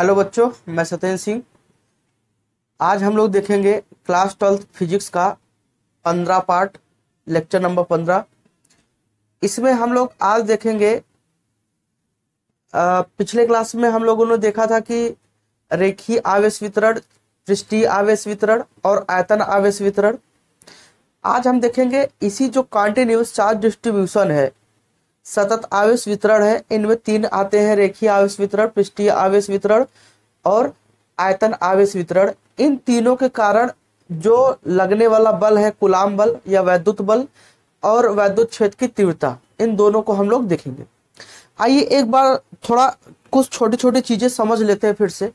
hello बच्चों मैं सत्येंद्र सिंह आज हम लोग देखेंगे क्लास ट्वेल्थ फिजिक्स का पंद्रह पार्ट लेक्चर नंबर पंद्रह इसमें हम लोग आज देखेंगे आ, पिछले क्लास में हम लोगों ने देखा था कि रेखी आवेश वितरण पृष्ठीय आवेश वितरण और आयतन आवेश वितरण आज हम देखेंगे इसी जो कॉन्टिन्यूस चार्ज डिस्ट्रीब्यूशन है सतत आवेश वितरण है इनमें तीन आते हैं रेखीय आवेश वितरण पृष्ठीय आवेश वितरण और आयतन आवेश वितरण इन तीनों के कारण जो लगने वाला बल है कुलाम बल या वैद्युत बल और वैद्युत क्षेत्र की तीव्रता इन दोनों को हम लोग देखेंगे आइए एक बार थोड़ा कुछ छोटी छोटी चीजें समझ लेते हैं फिर से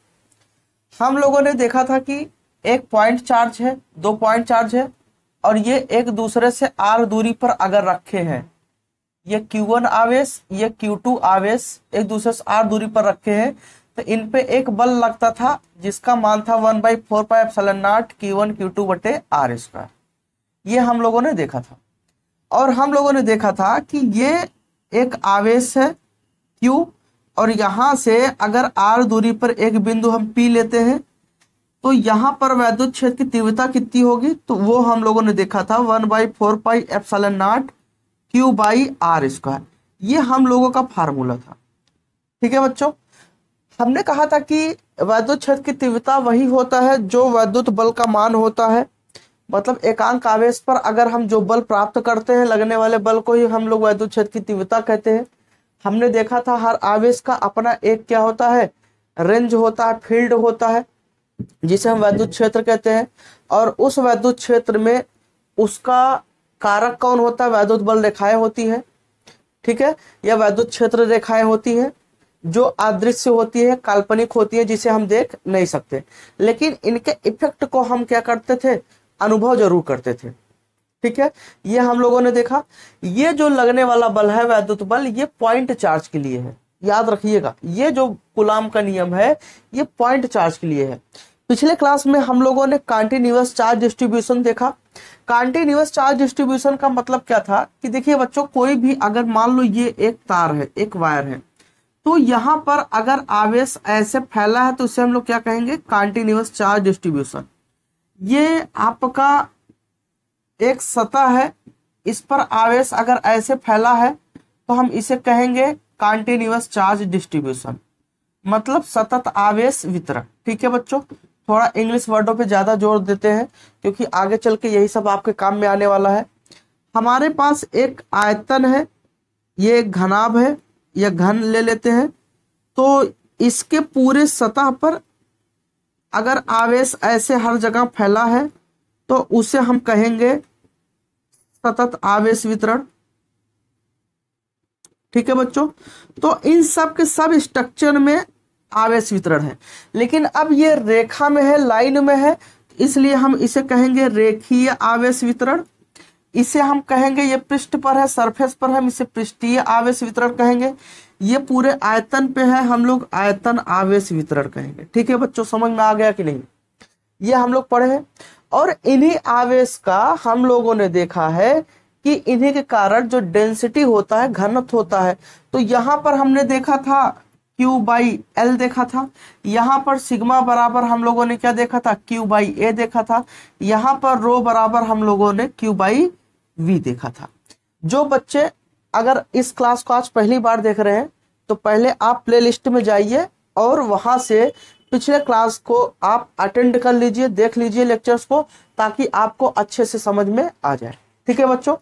हम लोगों ने देखा था कि एक पॉइंट चार्ज है दो पॉइंट चार्ज है और ये एक दूसरे से आर दूरी पर अगर रखे हैं ये Q1 आवेश ये Q2 आवेश एक दूसरे से आर दूरी पर रखे हैं तो इन पे एक बल लगता था जिसका मान था one by four pi epsilon की क्यू वन क्यू टू बटे आर स्क्वायर ये हम लोगों ने देखा था और हम लोगों ने देखा था कि ये एक आवेश है क्यू और यहाँ से अगर आर दूरी पर एक बिंदु हम पी लेते हैं तो यहाँ पर वैद्युत क्षेत्र की तीव्रता कितनी होगी तो वो हम लोगों ने देखा था one by four pi epsilon naught q by r square ये हम लोगों का फार्मूला था ठीक है बच्चों हमने कहा था कि वैद्युत क्षेत्र की तीव्रता वही होता है जो वैद्युत बल का मान होता है मतलब एकांक आवेश पर अगर हम जो बल प्राप्त करते हैं लगने वाले बल को ही हम लोग वैद्युत क्षेत्र की तीव्रता कहते हैं हमने देखा था हर आवेश का अपना एक क्या होता है रेंज होता है फील्ड होता है जिसे हम वैद्युत क्षेत्र कहते हैं और उस वैद्युत क्षेत्र में उसका कारक कौन होता है वैद्युत बल रेखाएं होती है ठीक है या वैद्युत क्षेत्र रेखाएं होती है जो अदृश्य होती है काल्पनिक होती है जिसे हम देख नहीं सकते लेकिन इनके इफेक्ट को हम क्या करते थे अनुभव जरूर करते थे ठीक है ये हम लोगों ने देखा ये जो लगने वाला बल है वैद्युत बल ये पॉइंट चार्ज के लिए है याद रखिएगा ये जो गुलाम का नियम है ये पॉइंट चार्ज के लिए है पिछले क्लास में हम लोगों ने कॉन्टिन्यूस चार्ज डिस्ट्रीब्यूशन देखा कॉन्टिन्यूस चार्ज डिस्ट्रीब्यूशन का मतलब क्या था कि देखिए बच्चों कोई भी अगर मान लो ये एक तार है एक वायर है तो यहाँ पर अगर आवेश ऐसे फैला है तो उसे हम लोग क्या कहेंगे कॉन्टिन्यूस चार्ज डिस्ट्रीब्यूशन ये आपका एक सतह है इस पर आवेश अगर ऐसे फैला है तो हम इसे कहेंगे कॉन्टिन्यूस चार्ज डिस्ट्रीब्यूशन मतलब सतत आवेश वितरण ठीक है बच्चों थोड़ा इंग्लिश वर्डों पे ज़्यादा जोर देते हैं क्योंकि आगे चल के यही सब आपके काम में आने वाला है हमारे पास एक आयतन है ये एक घनाब है या घन ले लेते हैं तो इसके पूरे सतह पर अगर आवेश ऐसे हर जगह फैला है तो उसे हम कहेंगे सतत आवेश वितरण ठीक है बच्चों तो इन सब के सब स्ट्रक्चर में आवेश वितरण है लेकिन अब ये रेखा में है लाइन में है तो इसलिए हम इसे कहेंगे रेखीय आवेश वितरण इसे हम कहेंगे ये पृष्ठ पर है सरफेस पर हम इसे पृष्ठीय आवेश वितरण कहेंगे ये पूरे आयतन पे है हम लोग आयतन आवेश वितरण कहेंगे ठीक है बच्चों समझ में आ गया कि नहीं ये हम लोग पढ़े हैं और इन्हीं आवेश का हम लोगों ने देखा है कि इन्हीं के कारण जो डेंसिटी होता है घनत्व होता है तो यहां पर हमने देखा था Q बाई एल देखा था यहाँ पर सिग्मा बराबर हम लोगों ने क्या देखा था Q बाई ए देखा था यहाँ पर रो बराबर हम लोगों ने Q बाई वी देखा था जो बच्चे अगर इस क्लास को आज पहली बार देख रहे हैं तो पहले आप प्ले लिस्ट में जाइए और वहां से पिछले क्लास को आप अटेंड कर लीजिए देख लीजिए लेक्चर्स को ताकि आपको अच्छे से समझ में आ जाए ठीक है बच्चों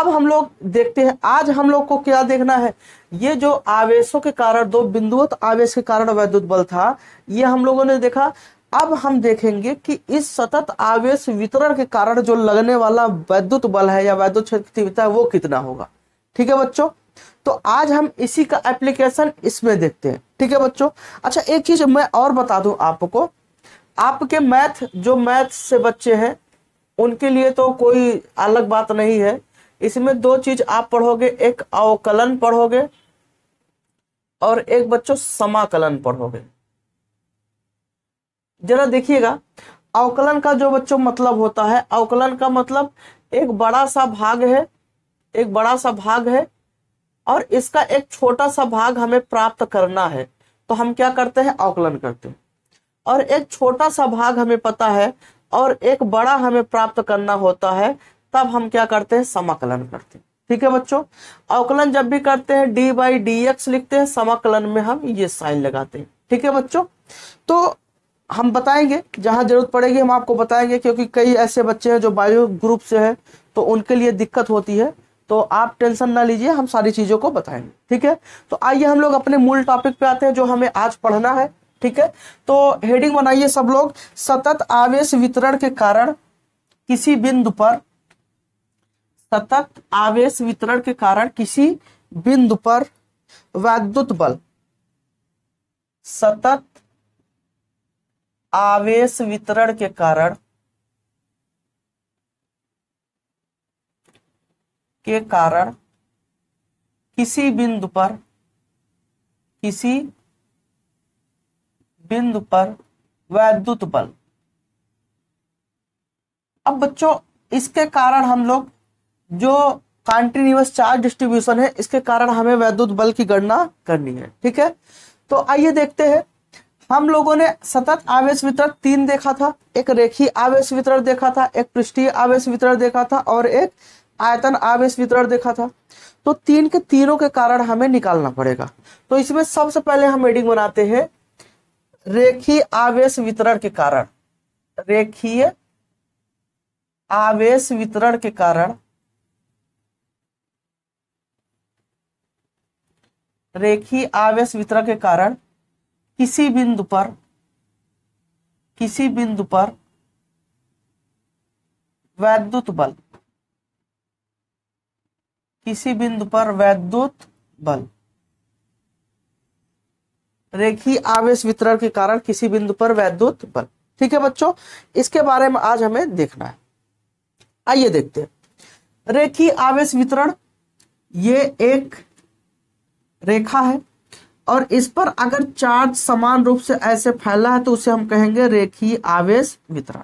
अब हम लोग देखते हैं आज हम लोग को क्या देखना है ये जो आवेशों के कारण दो बिंदुवत आवेश के कारण वैद्युत बल था ये हम लोगों ने देखा अब हम देखेंगे कि इस सतत आवेश वितरण के कारण जो लगने वाला वैद्युत बल है या वैद्युत क्षेत्र है वो कितना होगा ठीक है बच्चों तो आज हम इसी का एप्लीकेशन इसमें देखते हैं ठीक है बच्चों अच्छा एक चीज मैं और बता दूं आपको आपके मैथ जो मैथ से बच्चे हैं उनके लिए तो कोई अलग बात नहीं है इसमें दो चीज आप पढ़ोगे एक अवकलन पढ़ोगे और एक बच्चों समाकलन पढ़ोगे जरा देखिएगा अवकलन का जो बच्चों मतलब होता है अवकलन का मतलब एक बड़ा सा भाग है एक बड़ा सा भाग है और इसका एक छोटा सा भाग हमें प्राप्त करना है तो हम क्या करते हैं अवकलन करते हैं और एक छोटा सा भाग हमें पता है और एक बड़ा हमें प्राप्त करना होता है तब हम क्या करते हैं समाकलन करते हैं ठीक है बच्चों अवकलन जब भी करते हैं डी बाई डी एक्स लिखते हैं समाकलन में हम ये साइन लगाते हैं ठीक है बच्चों तो हम बताएंगे जहां जरूरत पड़ेगी हम आपको बताएंगे क्योंकि कई ऐसे बच्चे हैं जो बायो ग्रुप से हैं तो उनके लिए दिक्कत होती है तो आप टेंशन ना लीजिए हम सारी चीज़ों को बताएंगे ठीक है तो आइए हम लोग अपने मूल टॉपिक पे आते हैं जो हमें आज पढ़ना है ठीक है तो हेडिंग बनाइए सब लोग सतत आवेश वितरण के कारण किसी बिंदु पर सतत आवेश वितरण के कारण किसी बिंदु पर वैद्युत बल सतत आवेश वितरण के कारण के कारण किसी बिंदु पर किसी बिंदु पर वैद्युत बल अब बच्चों इसके कारण हम लोग जो कॉन्टिन्यूस चार्ज डिस्ट्रीब्यूशन है इसके कारण हमें वैद्युत बल की गणना करनी है ठीक है तो आइए देखते हैं हम लोगों ने सतत आवेश वितरण तीन देखा था एक रेखी आवेश वितरण देखा था एक पृष्ठीय आवेश वितरण देखा था और एक आयतन आवेश वितरण देखा था तो तीन के तीनों के कारण हमें निकालना पड़ेगा तो इसमें सबसे पहले हम एडिंग बनाते हैं रेखीय आवेश वितरण के कारण रेखीय आवेश वितरण के कारण रेखी आवेश वितरण के कारण किसी बिंदु पर किसी बिंदु पर वैद्युत बल किसी बिंदु पर वैद्युत बल रेखी आवेश वितरण के कारण किसी बिंदु पर वैद्युत बल ठीक है बच्चों इसके बारे में आज हमें देखना है आइए देखते हैं रेखी आवेश वितरण ये एक रेखा है और इस पर अगर चार्ज समान रूप से ऐसे फैला है तो उसे हम कहेंगे रेखी आवेश वितरण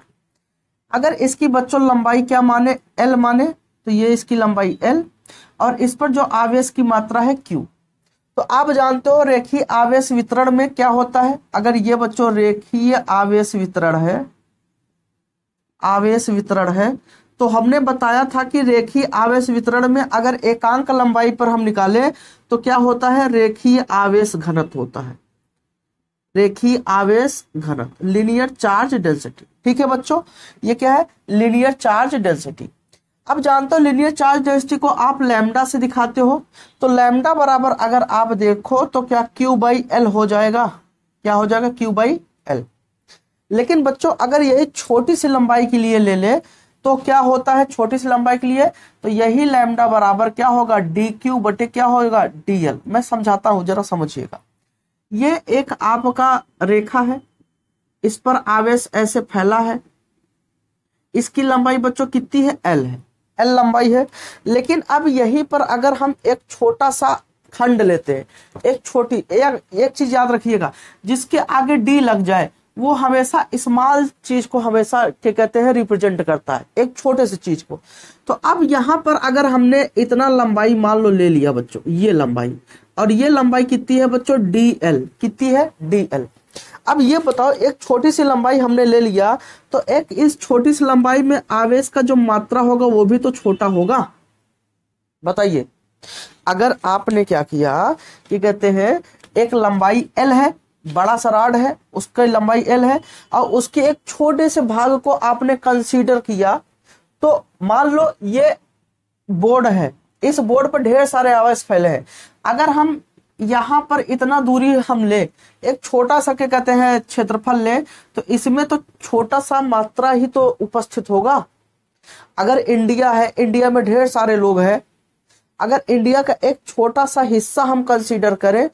अगर इसकी बच्चों लंबाई क्या माने एल माने तो ये इसकी लंबाई एल और इस पर जो आवेश की मात्रा है क्यू तो आप जानते हो रेखी आवेश वितरण में क्या होता है अगर ये बच्चों रेखीय आवेश वितरण है आवेश वितरण है तो हमने बताया था कि रेखीय आवेश वितरण में अगर एकांक लंबाई पर हम निकालें तो क्या होता है रेखीय आवेश घनत्व होता है रेखीय आवेश घनत्व लिनियर चार्ज डेंसिटी ठीक है बच्चों ये क्या है लिनियर चार्ज डेंसिटी अब जानते हो लिनियर चार्ज डेंसिटी को आप लैमडा से दिखाते हो तो लैमडा बराबर अगर आप देखो तो क्या क्यू बाई एल हो जाएगा क्या हो जाएगा क्यू बाई एल लेकिन बच्चों अगर यही छोटी सी लंबाई के लिए ले ले तो क्या होता है छोटी सी लंबाई के लिए तो यही लैमडा बराबर क्या होगा डी क्यू बटे क्या होगा डीएल मैं समझाता हूं जरा समझिएगा ये एक आपका रेखा है इस पर आवेश ऐसे फैला है इसकी लंबाई बच्चों कितनी है एल है एल लंबाई है लेकिन अब यहीं पर अगर हम एक छोटा सा खंड लेते हैं एक छोटी एक एक चीज याद रखिएगा जिसके आगे डी लग जाए वो हमेशा स्मॉल चीज को हमेशा क्या कहते हैं रिप्रेजेंट करता है एक छोटे से चीज को तो अब यहाँ पर अगर हमने इतना लंबाई मान लो ले लिया बच्चों ये लंबाई और ये लंबाई कितनी है बच्चों डी एल कितनी है डी एल अब ये बताओ एक छोटी सी लंबाई हमने ले लिया तो एक इस छोटी सी लंबाई में आवेश का जो मात्रा होगा वो भी तो छोटा होगा बताइए अगर आपने क्या किया कि कहते हैं एक लंबाई एल है बड़ा सा राड है उसकी लंबाई एल है और उसके एक छोटे से भाग को आपने कंसीडर किया तो मान लो ये बोर्ड है इस बोर्ड पर ढेर सारे आवास फैले हैं अगर हम यहाँ पर इतना दूरी हम ले एक छोटा सा क्या कहते हैं क्षेत्रफल ले तो इसमें तो छोटा सा मात्रा ही तो उपस्थित होगा अगर इंडिया है इंडिया में ढेर सारे लोग हैं अगर इंडिया का एक छोटा सा हिस्सा हम कंसीडर करें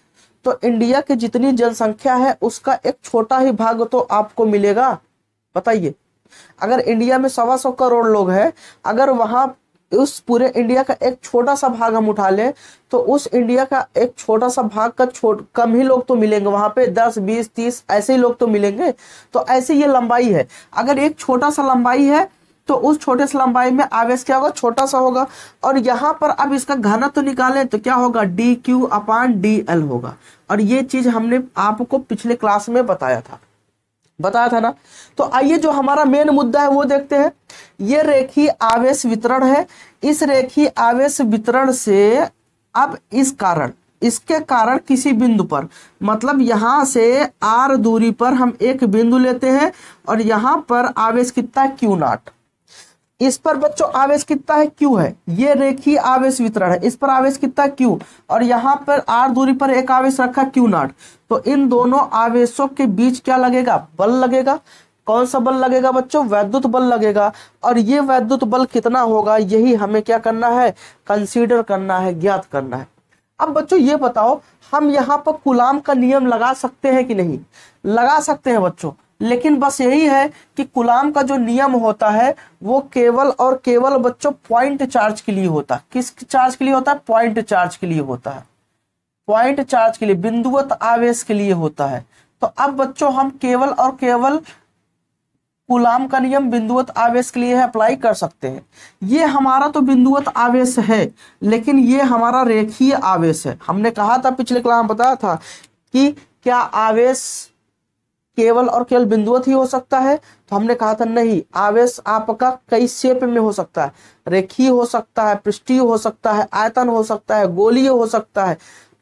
तो इंडिया की जितनी जनसंख्या है उसका एक छोटा ही भाग तो आपको मिलेगा बताइए अगर इंडिया में सवा सौ करोड़ लोग हैं अगर वहां उस पूरे इंडिया का एक छोटा सा भाग हम उठा लें तो उस इंडिया का एक छोटा सा भाग का छोट कम ही लोग तो मिलेंगे वहां पे दस बीस तीस ऐसे ही लोग तो मिलेंगे तो ऐसे ये लंबाई है अगर एक छोटा सा लंबाई है तो उस छोटे से लंबाई में आवेश क्या होगा छोटा सा होगा और यहाँ पर अब इसका घनत्व तो निकालें तो क्या होगा d q upon d l होगा और ये चीज हमने आपको पिछले क्लास में बताया था बताया था ना तो आइए जो हमारा मेन मुद्दा है वो देखते हैं ये रेखी आवेश वितरण है इस रेखी आवेश वितरण से अब इस कारण इसके कारण किसी बिंदु पर मतलब यहां से आर दूरी पर हम एक बिंदु लेते हैं और यहां पर आवेश कितना क्यू नाट इस पर बच्चों आवेश कितना है क्यू है ये रेखीय आवेश वितरण है इस पर आवेश कितना क्यू और यहाँ पर आर दूरी पर एक आवेश रखा क्यू नॉट तो इन दोनों आवेशों के बीच क्या लगेगा बल लगेगा कौन सा बल लगेगा बच्चों वैद्युत बल लगेगा और ये वैद्युत बल कितना होगा यही हमें क्या करना है कंसीडर करना है ज्ञात करना है अब बच्चों ये बताओ हम यहाँ पर कुलाम का नियम लगा सकते हैं कि नहीं लगा सकते हैं बच्चों लेकिन बस यही है कि गुलाम का जो नियम होता है वो केवल और केवल बच्चों पॉइंट चार्ज के लिए होता है किस चार्ज के लिए होता है पॉइंट चार्ज के लिए होता है पॉइंट चार्ज के लिए बिंदुवत आवेश के लिए होता है तो अब बच्चों हम केवल और केवल गुलाम का नियम बिंदुवत आवेश के लिए अप्लाई कर सकते हैं ये हमारा तो बिंदुवत आवेश है लेकिन ये हमारा रेखीय आवेश है हमने कहा था पिछले क्लास में बताया था कि क्या आवेश केवल और केवल बिंदुवत ही हो सकता है तो हमने कहा था नहीं आवेश आपका कई शेप में हो सकता है रेखी हो सकता है पृष्ठी हो सकता है आयतन हो सकता है गोलीय हो सकता है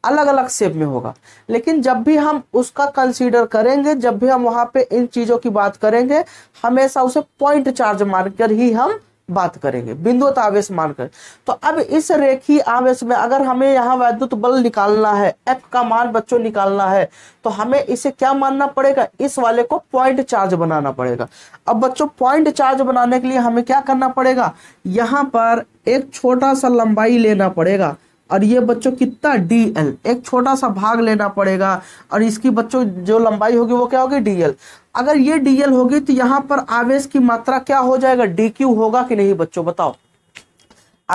अलग अलग शेप में होगा लेकिन जब भी हम उसका कंसीडर करेंगे जब भी हम वहां पे इन चीजों की बात करेंगे हमेशा उसे पॉइंट चार्ज मारकर ही हम बात करेंगे बिंदुत आवेश मानकर तो अब इस रेखी आवेश में अगर हमें यहाँ वैद्युत बल निकालना है एफ का मान बच्चों निकालना है तो हमें इसे क्या मानना पड़ेगा इस वाले को पॉइंट चार्ज बनाना पड़ेगा अब बच्चों पॉइंट चार्ज बनाने के लिए हमें क्या करना पड़ेगा यहाँ पर एक छोटा सा लंबाई लेना पड़ेगा और ये बच्चों कितना डी एल एक छोटा सा भाग लेना पड़ेगा और इसकी बच्चों जो लंबाई होगी वो क्या होगी डी एल अगर ये डी एल होगी तो यहाँ पर आवेश की मात्रा क्या हो जाएगा डी क्यू होगा कि नहीं बच्चों बताओ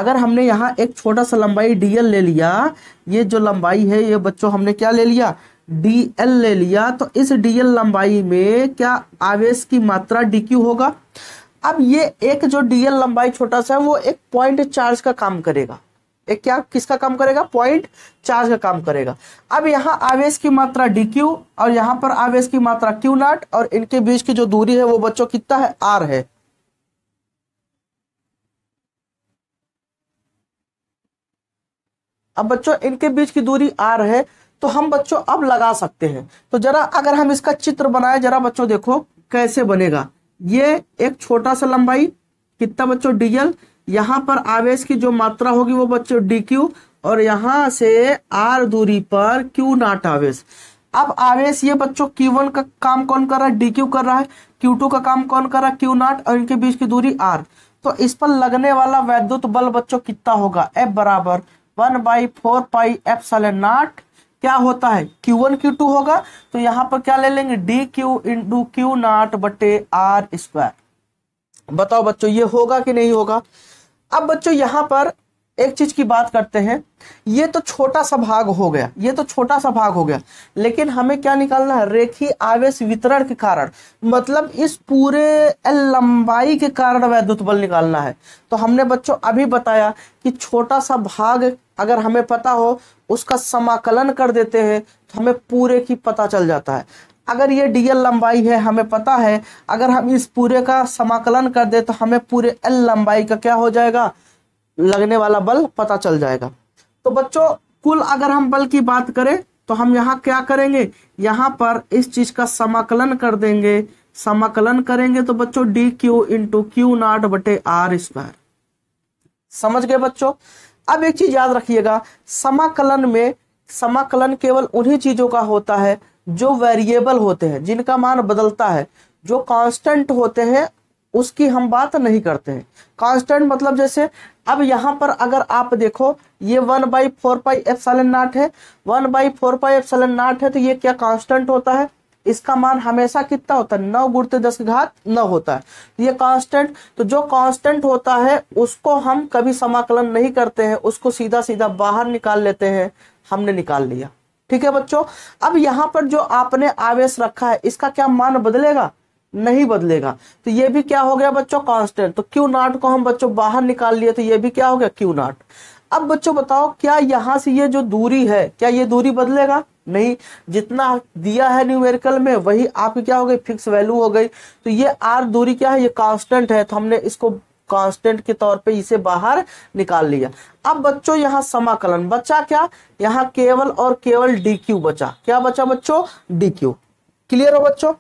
अगर हमने यहाँ एक छोटा सा लंबाई डी एल ले लिया ये जो लंबाई है ये बच्चों हमने क्या ले लिया डी एल ले लिया तो इस डी एल लंबाई में क्या आवेश की मात्रा डी क्यू होगा अब ये एक जो डी एल लंबाई छोटा सा है वो एक पॉइंट चार्ज का काम करेगा एक क्या किसका काम करेगा पॉइंट चार्ज का काम करेगा अब यहाँ आवेश की मात्रा डी क्यू और यहाँ पर आवेश की मात्रा क्यू नॉट और इनके बीच की जो दूरी है वो बच्चों कितना है आर है अब बच्चों इनके बीच की दूरी आर है तो हम बच्चों अब लगा सकते हैं तो जरा अगर हम इसका चित्र बनाए जरा बच्चों देखो कैसे बनेगा ये एक छोटा सा लंबाई कितना बच्चों डीजल यहाँ पर आवेश की जो मात्रा होगी वो बच्चों डी क्यू और यहाँ से आर दूरी पर क्यू नाट आवेश अब आवेश ये बच्चों Q1 का काम कौन कर रहा है डी क्यू कर रहा है Q2 का काम कौन कर रहा है क्यू नाट और इनके बीच की दूरी आर तो इस पर लगने वाला वैद्युत बल बच्चों कितना होगा एफ बराबर one by four pi epsilon naught क्या होता है क्यू वन क्यू टू होगा तो यहाँ पर क्या ले लेंगे डी क्यू इन टू क्यू नाट बटे आर स्क्वायर बताओ बच्चों ये होगा कि नहीं होगा अब बच्चों यहाँ पर एक चीज की बात करते हैं ये तो छोटा सा भाग हो गया ये तो छोटा सा भाग हो गया लेकिन हमें क्या निकालना है रेखी आवेश वितरण के कारण मतलब इस पूरे लंबाई के कारण वैद्युत बल निकालना है तो हमने बच्चों अभी बताया कि छोटा सा भाग अगर हमें पता हो उसका समाकलन कर देते हैं तो हमें पूरे की पता चल जाता है अगर ये डी एल लंबाई है हमें पता है अगर हम इस पूरे का समाकलन कर दे तो हमें पूरे एल लंबाई का क्या हो जाएगा लगने वाला बल पता चल जाएगा तो बच्चों कुल अगर हम बल की बात करें तो हम यहाँ क्या करेंगे यहाँ पर इस चीज का समाकलन कर देंगे समाकलन करेंगे तो बच्चों d q into q naught बटे आर स्क्वायर समझ गए बच्चों अब एक चीज याद रखिएगा समाकलन में समाकलन केवल उन्हीं चीजों का होता है जो वेरिएबल होते हैं जिनका मान बदलता है जो कांस्टेंट होते हैं उसकी हम बात नहीं करते हैं कांस्टेंट मतलब जैसे अब यहाँ पर अगर आप देखो ये one by four pi epsilon naught है one by four pi epsilon naught है तो ये क्या कांस्टेंट होता है इसका मान हमेशा कितना होता है नौ गुड़ते दस घात न होता है तो ये कांस्टेंट तो जो कांस्टेंट होता है उसको हम कभी समाकलन नहीं करते हैं उसको सीधा सीधा बाहर निकाल लेते हैं हमने निकाल लिया ठीक है बच्चों अब यहाँ पर जो आपने आवेश रखा है इसका क्या मान बदलेगा नहीं बदलेगा तो ये भी क्या हो गया बच्चों कांस्टेंट तो क्यू नॉट को हम बच्चों बाहर निकाल लिए तो ये भी क्या हो गया क्यू नॉट अब बच्चों बताओ क्या यहाँ से ये जो दूरी है क्या ये दूरी बदलेगा नहीं जितना दिया है न्यूमेरिकल में वही आपकी क्या हो गई फिक्स वैल्यू हो गई तो ये आर दूरी क्या है ये कांस्टेंट है तो हमने इसको कांस्टेंट के तौर पे इसे बाहर निकाल लिया अब बच्चों यहाँ समाकलन बचा क्या यहाँ केवल और केवल डी क्यू बचा क्या बचा बच्चों डी क्यू क्लियर हो बच्चों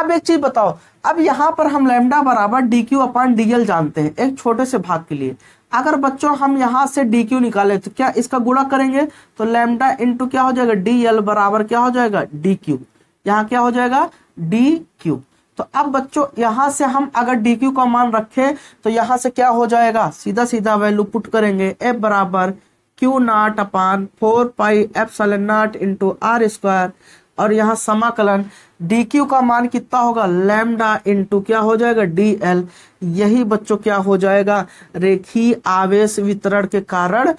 अब एक चीज बताओ अब यहाँ पर हम लेमडा बराबर डी क्यू अपान डीएल जानते हैं एक छोटे से भाग के लिए अगर बच्चों हम यहाँ से डी क्यू निकाले तो क्या इसका गुणा करेंगे तो लेमडा इंटू क्या हो जाएगा डी एल बराबर क्या हो जाएगा डी क्यू यहाँ क्या हो जाएगा डी क्यू तो अब बच्चों यहां से हम अगर डी क्यू का मान रखें तो यहां से क्या हो जाएगा सीधा सीधा वैल्यू पुट करेंगे f बराबर q naught upon four pi epsilon into r square और यहाँ समाकलन डी क्यू का मान कितना होगा लैमडा इंटू क्या हो जाएगा डी एल यही बच्चों क्या हो जाएगा रेखी आवेश वितरण के कारण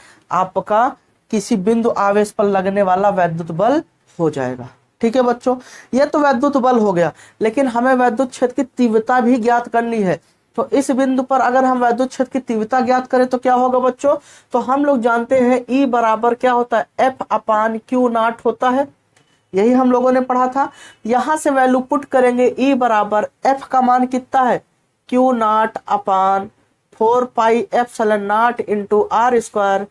आपका किसी बिंदु आवेश पर लगने वाला वैद्युत बल हो जाएगा ठीक है बच्चों ये तो वैद्युत बल हो गया लेकिन हमें वैद्युत क्षेत्र की तीव्रता भी ज्ञात करनी है तो इस बिंदु पर अगर हम वैद्युत क्षेत्र की तीव्रता ज्ञात करें तो क्या होगा बच्चों तो हम लोग जानते हैं ई e बराबर क्या होता है एफ अपान क्यू नाट होता है यही हम लोगों ने पढ़ा था यहां से वैल्यू पुट करेंगे ई e बराबर एफ का मान कितना है q naught upon four pi epsilon naught into r square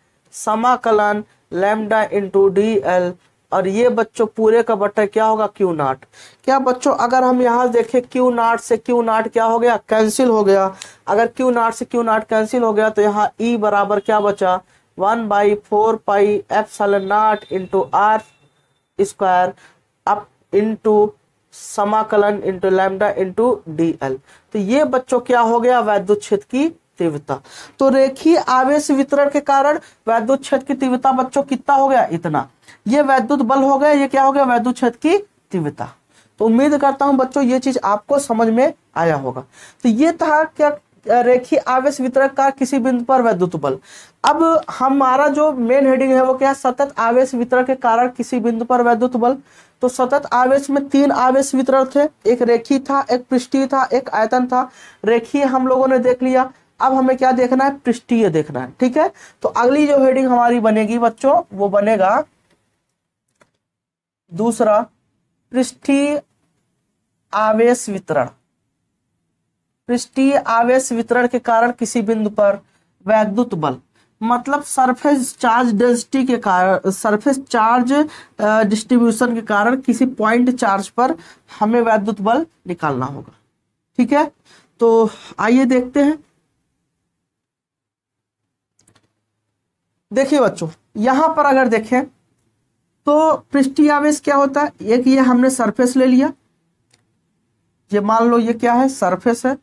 समाकलन लेमडा इंटू डी एल और ये बच्चों पूरे का बटा क्या होगा क्यू नाट क्या बच्चों अगर हम यहाँ देखें क्यू नाट से क्यू नाट क्या हो गया कैंसिल हो गया अगर क्यू नाट से क्यू नाट कैंसिल हो गया तो यहाँ ई बराबर क्या बचा one by four pi epsilon naught into r square up into समाकलन into lambda into d l तो ये बच्चों क्या हो गया वैद्युत छेद की तीव्रता तो रेखीय आवेश वितरण के कारण वैद्युत क्षेत्र की तीव्रता बच्चों कितना हो गया इतना ये वैद्युत बल हो गया ये क्या हो गया वैद्युत क्षेत्र की तीव्रता तो उम्मीद करता हूं बच्चों ये चीज आपको समझ में आया होगा तो ये था क्या रेखी आवेश वितरण का किसी बिंदु पर वैद्युत बल अब हमारा जो मेन हेडिंग है वो क्या है सतत आवेश वितरण के कारण किसी बिंदु पर वैद्युत बल तो सतत आवेश में तीन आवेश वितरण थे एक रेखी था एक पृष्ठी था एक आयतन था रेखी हम लोगों ने देख लिया अब हमें क्या देखना है पृष्ठीय देखना है ठीक है तो अगली जो हेडिंग हमारी बनेगी बच्चों वो बनेगा दूसरा पृष्ठीय आवेश वितरण पृष्ठीय आवेश वितरण के कारण किसी बिंदु पर वैद्युत बल मतलब सरफेस चार्ज डेंसिटी के कारण सरफेस चार्ज डिस्ट्रीब्यूशन के कारण किसी पॉइंट चार्ज पर हमें वैद्युत बल निकालना होगा ठीक है तो आइए देखते हैं देखिए बच्चों यहां पर अगर देखें तो पृष्ठी आवेश क्या होता है एक ये हमने सरफेस ले लिया ये मान लो ये क्या है सरफेस है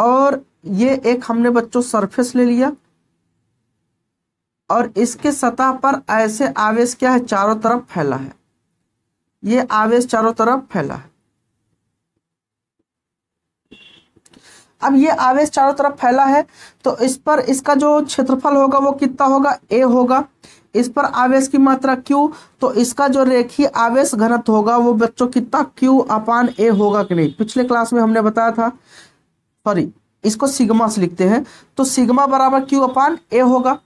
और ये एक हमने बच्चों सरफेस ले लिया और इसके सतह पर ऐसे आवेश क्या है चारों तरफ फैला है ये आवेश चारों तरफ फैला है अब ये आवेश चारों तरफ फैला है तो इस पर इसका जो क्षेत्रफल होगा वो कितना होगा ए होगा इस पर आवेश की मात्रा क्यू तो इसका जो रेखीय आवेश घनत्व होगा वो बच्चों कितना क्यू अपान ए होगा कि नहीं पिछले क्लास में हमने बताया था सॉरी इसको सिग्मा से लिखते हैं तो सिग्मा बराबर क्यू अपान ए होगा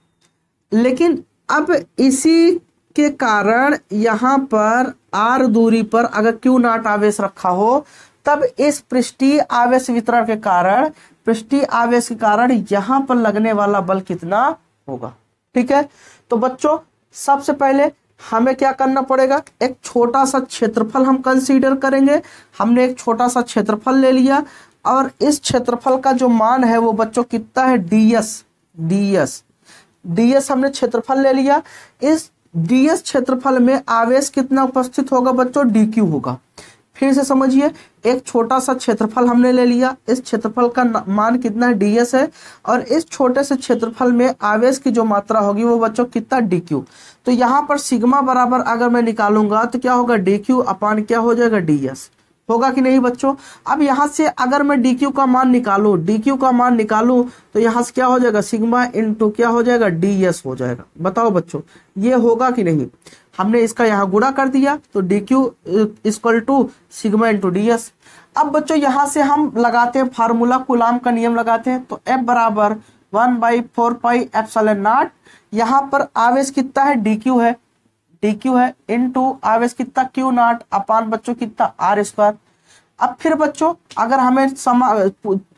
लेकिन अब इसी के कारण यहां पर आर दूरी पर अगर क्यू नाट आवेश रखा हो तब इस पृष्ठी आवेश वितरण के कारण पृष्ठी आवेश के कारण यहां पर लगने वाला बल कितना होगा ठीक है तो बच्चों सबसे पहले हमें क्या करना पड़ेगा एक छोटा सा क्षेत्रफल हम कंसीडर करेंगे हमने एक छोटा सा क्षेत्रफल ले लिया और इस क्षेत्रफल का जो मान है वो बच्चों कितना है डीएस डीएस डीएस हमने क्षेत्रफल ले लिया इस डीएस क्षेत्रफल में आवेश कितना उपस्थित होगा बच्चों डी क्यू होगा फिर से समझिए एक छोटा सा क्षेत्रफल हमने ले लिया इस क्षेत्रफल का मान कितना है डीएस है और इस छोटे से क्षेत्रफल में आवेश की जो मात्रा होगी वो बच्चों कितना डी क्यू तो यहाँ पर सिग्मा बराबर अगर मैं निकालूंगा तो क्या होगा डी क्यू अपान क्या हो जाएगा डीएस होगा कि नहीं बच्चों अब यहाँ से अगर मैं डी क्यू का मान निकालू डी क्यू का मान निकालू तो यहाँ से क्या हो जाएगा सिग्मा इंटू क्या हो जाएगा डी हो जाएगा बताओ बच्चों ये होगा कि नहीं हमने इसका यहाँ गुणा कर दिया तो d q equal to sigma into d s अब बच्चों यहाँ से हम लगाते हैं फार्मूला कुलाम का नियम लगाते हैं तो एफ बराबर one by four pi F naught यहाँ पर आवेश कितना है डी क्यू है डी क्यू है इन टू आवेश कितना क्यू नॉट अपान बच्चों कितना आर स्क्वायर अब फिर बच्चों अगर हमें समा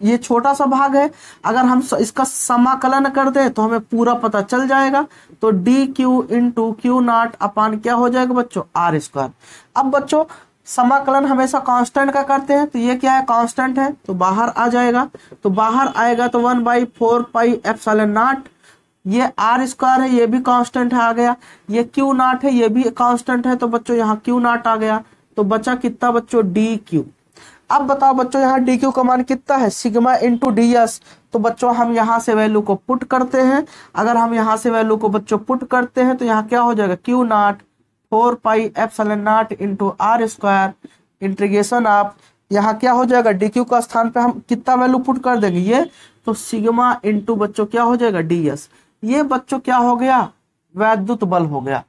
ये छोटा सा भाग है अगर हम इसका समाकलन कर दें तो हमें पूरा पता चल जाएगा तो d q in to q naught upon क्या हो जाएगा बच्चों आर स्क्वायर अब बच्चों समाकलन हमेशा कांस्टेंट का करते हैं तो ये क्या है कांस्टेंट है तो बाहर आ जाएगा तो बाहर आएगा तो one by four pi F naught ये आर स्क्वायर है ये भी कांस्टेंट आ गया ये क्यू नॉट है ये भी कांस्टेंट है तो बच्चों यहाँ क्यू नॉट आ गया तो बचा कितना बच्चों डी क्यू अब बताओ बच्चों यहाँ डी क्यू का मान कितना है सिग्मा इंटू डी एस तो बच्चों हम यहाँ से वैल्यू को पुट करते हैं अगर हम यहाँ से वैल्यू को बच्चों पुट करते हैं तो यहाँ क्या हो जाएगा q naught four pi F naught into r square integration आप यहाँ क्या हो जाएगा डी क्यू का स्थान पे हम कितना वैल्यू पुट कर देंगे ये तो सिग्मा इंटू बच्चों क्या हो जाएगा डी एस ये बच्चों क्या हो गया वैद्युत बल हो गया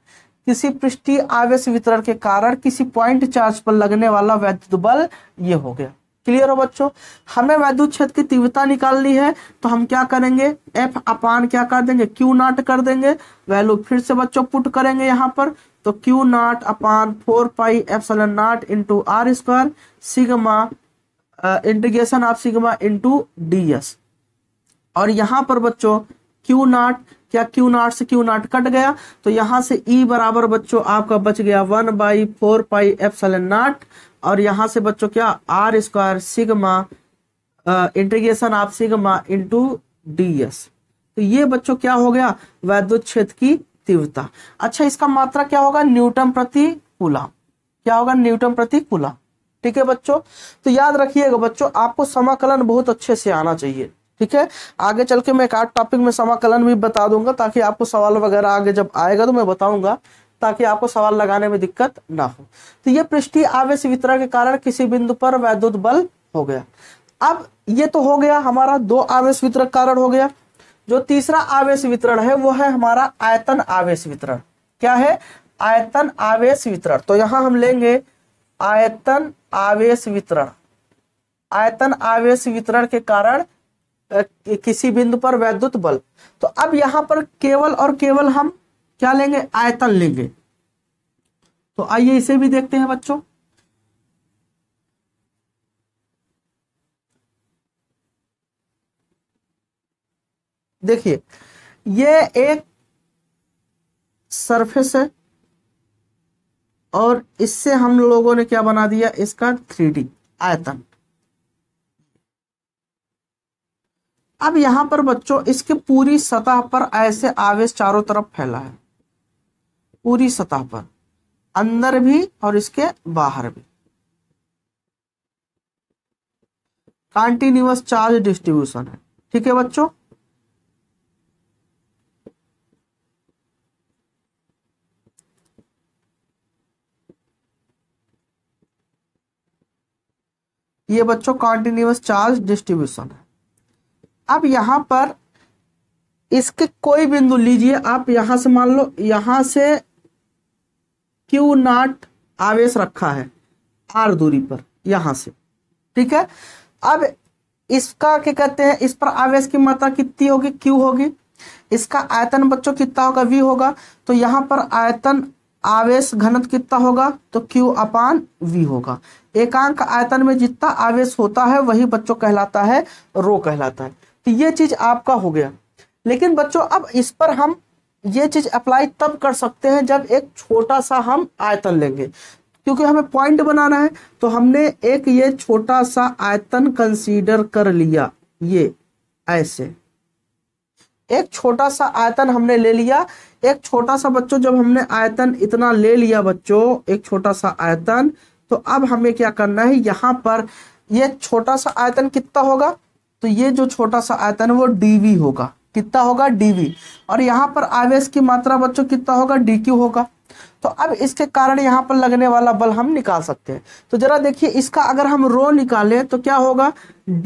किसी पृष्ठीय आवेश वितरण के कारण किसी पॉइंट चार्ज पर लगने वाला वैद्युत बल ये हो गया क्लियर हो बच्चों हमें वैद्युत क्षेत्र की तीव्रता निकालनी है तो हम क्या करेंगे एफ अपान क्या कर देंगे क्यू नॉट कर देंगे वैल्यू फिर से बच्चों पुट करेंगे यहाँ पर तो q naught upon four pi epsilon naught into r square sigma integration of sigma into d s और यहाँ पर बच्चों क्यू नॉट क्या क्यू नॉट से क्यू नॉट कट गया तो यहां से ई e बराबर बच्चों आपका बच गया one by four pi F naught और यहां से बच्चों क्या r square sigma integration of sigma into d s तो ये बच्चों क्या हो गया वैद्युत क्षेत्र की तीव्रता अच्छा इसका मात्रा क्या होगा न्यूटन प्रति कूला क्या होगा न्यूटन प्रति कूला ठीक है बच्चों तो याद रखिएगा बच्चों आपको समाकलन बहुत अच्छे से आना चाहिए ठीक है आगे चल के मैं एक आठ टॉपिक में समाकलन भी बता दूंगा ताकि आपको सवाल वगैरह आगे जब आएगा तो मैं बताऊंगा ताकि आपको सवाल लगाने में दिक्कत ना हो तो ये पृष्ठी आवेश वितरण के कारण किसी बिंदु पर वैद्युत बल हो गया अब ये तो हो गया हमारा दो आवेश वितरण कारण हो गया जो तीसरा आवेश वितरण है वो है हमारा आयतन आवेश वितरण क्या है आयतन आवेश वितरण तो यहां हम लेंगे आयतन आवेश वितरण आयतन आवेश वितरण के कारण किसी बिंदु पर वैद्युत बल तो अब यहां पर केवल और केवल हम क्या लेंगे आयतन लेंगे तो आइए इसे भी देखते हैं बच्चों देखिए ये एक सरफेस है और इससे हम लोगों ने क्या बना दिया इसका थ्री आयतन अब यहां पर बच्चों इसके पूरी सतह पर ऐसे आवेश चारों तरफ फैला है पूरी सतह पर अंदर भी और इसके बाहर भी कॉन्टिन्यूस चार्ज डिस्ट्रीब्यूशन है ठीक है बच्चों ये बच्चों कॉन्टिन्यूस चार्ज डिस्ट्रीब्यूशन है अब यहाँ पर इसके कोई बिंदु लीजिए आप यहां से मान लो यहां से क्यू नॉट आवेश रखा है आर दूरी पर यहां से ठीक है अब इसका क्या कहते हैं इस पर आवेश की मात्रा कितनी होगी क्यू होगी इसका आयतन बच्चों कितना होगा वी होगा तो यहाँ पर आयतन आवेश घनत कितना होगा तो क्यू अपान वी होगा एकांक आयतन में जितना आवेश होता है वही बच्चों कहलाता है रो कहलाता है तो ये चीज आपका हो गया लेकिन बच्चों अब इस पर हम ये चीज अप्लाई तब कर सकते हैं जब एक छोटा सा हम आयतन लेंगे क्योंकि हमें पॉइंट बनाना है तो हमने एक ये छोटा सा आयतन कंसीडर कर लिया ये ऐसे एक छोटा सा आयतन हमने ले लिया एक छोटा सा बच्चों जब हमने आयतन इतना ले लिया बच्चों एक छोटा सा आयतन तो अब हमें क्या करना है यहां पर यह छोटा सा आयतन कितना होगा तो ये जो छोटा सा आयतन है वो डीवी होगा कितना होगा डीवी और यहाँ पर आवेश की मात्रा बच्चों कितना होगा डी होगा तो अब इसके कारण यहाँ पर लगने वाला बल हम निकाल सकते हैं तो जरा देखिए इसका अगर हम रो निकालें तो क्या होगा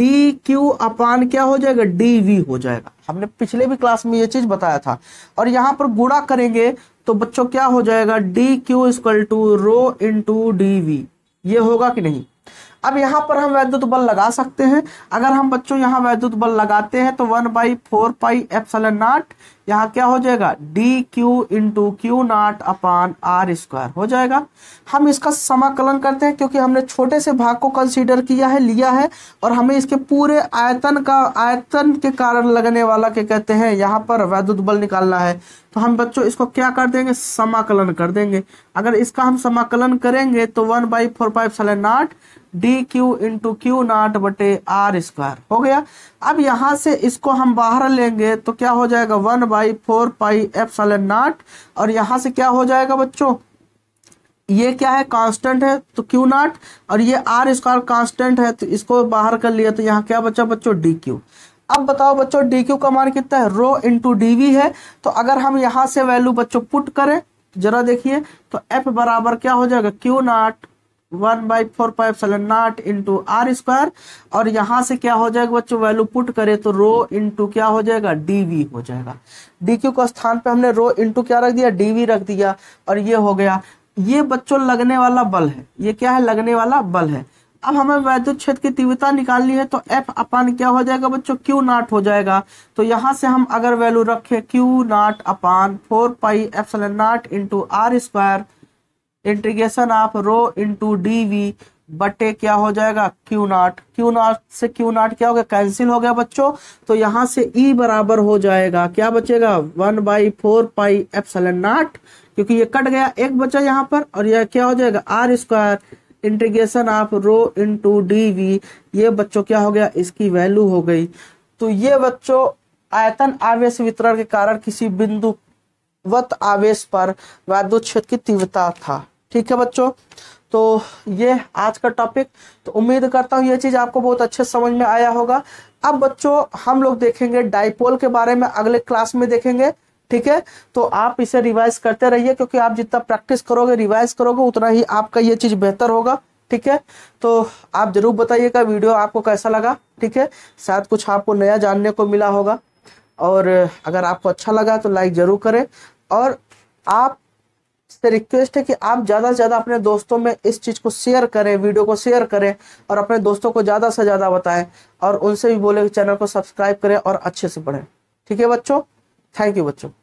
डी क्यू अपान क्या हो जाएगा डी वी हो जाएगा हमने पिछले भी क्लास में ये चीज बताया था और यहाँ पर गुड़ा करेंगे तो बच्चों क्या हो जाएगा d q equal to rho to d v ये होगा कि नहीं अब यहाँ पर हम वैद्युत बल लगा सकते हैं अगर हम बच्चों यहाँ वैद्युत बल लगाते हैं तो one by four pi epsilon naught यहाँ क्या हो जाएगा d q into q naught upon r square हो जाएगा हम इसका समाकलन करते हैं क्योंकि हमने छोटे से भाग को कंसीडर किया है लिया है और हमें इसके पूरे आयतन का आयतन के कारण लगने वाला के कहते हैं यहाँ पर वैद्युत बल निकालना है तो हम बच्चों इसको क्या कर देंगे समाकलन कर देंगे अगर इसका हम समाकलन करेंगे तो one by four pi epsilon naught d q into q naught बटे आर स्क्वायर हो गया अब यहां से इसको हम बाहर लेंगे तो क्या हो जाएगा one by four pi epsilon naught और यहां से क्या हो जाएगा बच्चों ये क्या है कांस्टेंट है तो क्यू नॉट और ये आर स्क्वायर कांस्टेंट है तो इसको बाहर कर लिया तो यहाँ क्या बचा बच्चों डी क्यू अब बताओ बच्चों डी क्यू का मान कितना है रो इंटू डी वी है तो अगर हम यहाँ से वैल्यू बच्चों पुट करें जरा देखिए तो एफ बराबर क्या हो जाएगा q naught one by four pi epsilon naught into r square और यहां से क्या हो जाएगा बच्चों वैल्यू पुट करें तो रो इंटू क्या हो जाएगा डीवी हो जाएगा डी क्यू का स्थान पे हमने रो इंटू क्या रख दिया डीवी रख दिया और ये हो गया ये बच्चों लगने वाला बल है ये क्या है लगने वाला बल है अब हमें वैद्युत क्षेत्र की तीव्रता निकालनी है तो एफ अपान क्या हो जाएगा बच्चों क्यू नॉट हो जाएगा तो यहां से हम अगर वैल्यू रखें q naught upon four pi F naught into r square integration of rho into d v बटे क्या हो जाएगा क्यू नॉट क्यू नॉट से क्यू नॉट क्या हो गया कैंसिल हो गया बच्चों तो यहाँ से ई e बराबर हो जाएगा क्या बचेगा one by four pi F naught क्योंकि ये कट गया एक बचा यहाँ पर और यह क्या हो जाएगा r square integration of rho into d v ये बच्चों क्या हो गया इसकी वैल्यू हो गई तो ये बच्चों आयतन आवेश वितरण के कारण किसी बिंदु वत आवेश पर वैद्युत क्षेत्र की तीव्रता था ठीक है बच्चों तो ये आज का टॉपिक तो उम्मीद करता हूँ ये चीज़ आपको बहुत अच्छे समझ में आया होगा अब बच्चों हम लोग देखेंगे डाइपोल के बारे में अगले क्लास में देखेंगे ठीक है तो आप इसे रिवाइज करते रहिए क्योंकि आप जितना प्रैक्टिस करोगे रिवाइज करोगे उतना ही आपका ये चीज़ बेहतर होगा ठीक है तो आप जरूर बताइएगा वीडियो आपको कैसा लगा ठीक है शायद कुछ आपको नया जानने को मिला होगा और अगर आपको अच्छा लगा तो लाइक ज़रूर करें और आप से तो रिक्वेस्ट है कि आप ज़्यादा से ज़्यादा अपने दोस्तों में इस चीज़ को शेयर करें वीडियो को शेयर करें और अपने दोस्तों को ज़्यादा से ज़्यादा बताएं और उनसे भी बोले कि चैनल को सब्सक्राइब करें और अच्छे से पढ़ें ठीक है बच्चों थैंक यू बच्चों